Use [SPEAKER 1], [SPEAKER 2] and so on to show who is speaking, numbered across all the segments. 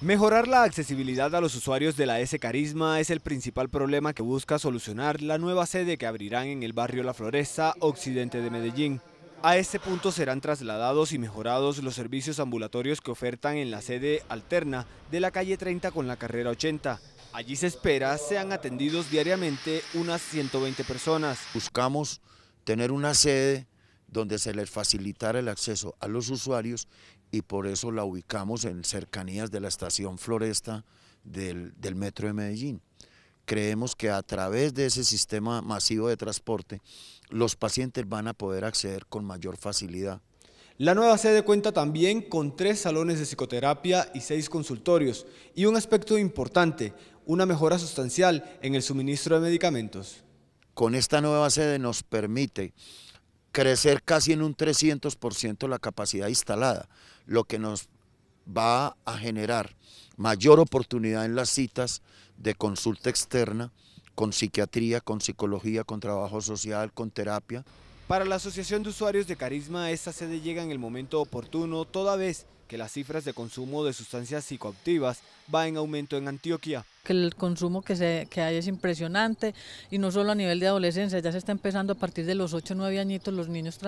[SPEAKER 1] Mejorar la accesibilidad a los usuarios de la S Carisma es el principal problema que busca solucionar la nueva sede que abrirán en el barrio La Floresta, occidente de Medellín. A este punto serán trasladados y mejorados los servicios ambulatorios que ofertan en la sede alterna de la calle 30 con la carrera 80. Allí se espera sean
[SPEAKER 2] atendidos diariamente unas 120 personas. Buscamos tener una sede donde se les facilitara el acceso a los usuarios y por eso la ubicamos en cercanías de la estación Floresta del, del Metro de Medellín. Creemos que a través de ese sistema masivo de transporte los pacientes van a poder acceder con mayor facilidad la nueva sede cuenta también con tres salones de psicoterapia
[SPEAKER 1] y seis consultorios y un aspecto importante, una mejora sustancial en el
[SPEAKER 2] suministro de medicamentos. Con esta nueva sede nos permite crecer casi en un 300% la capacidad instalada, lo que nos va a generar mayor oportunidad en las citas de consulta externa, con psiquiatría, con psicología, con trabajo social, con terapia.
[SPEAKER 1] Para la Asociación de Usuarios de Carisma, esta sede llega en el momento oportuno, toda vez que las cifras de consumo de sustancias psicoactivas va en aumento en Antioquia.
[SPEAKER 3] Que el consumo que, se, hay es impresionante y no solo a nivel de adolescencia, ya se está empezando a partir de los 8 o 9 añitos los niños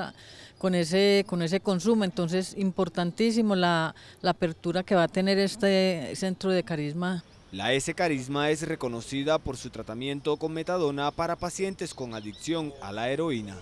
[SPEAKER 3] con, ese, con ese consumo, entonces importantísimo la apertura que va a tener este centro de carisma.
[SPEAKER 1] La S Carisma es reconocida por su tratamiento con metadona para pacientes con adicción a la heroína.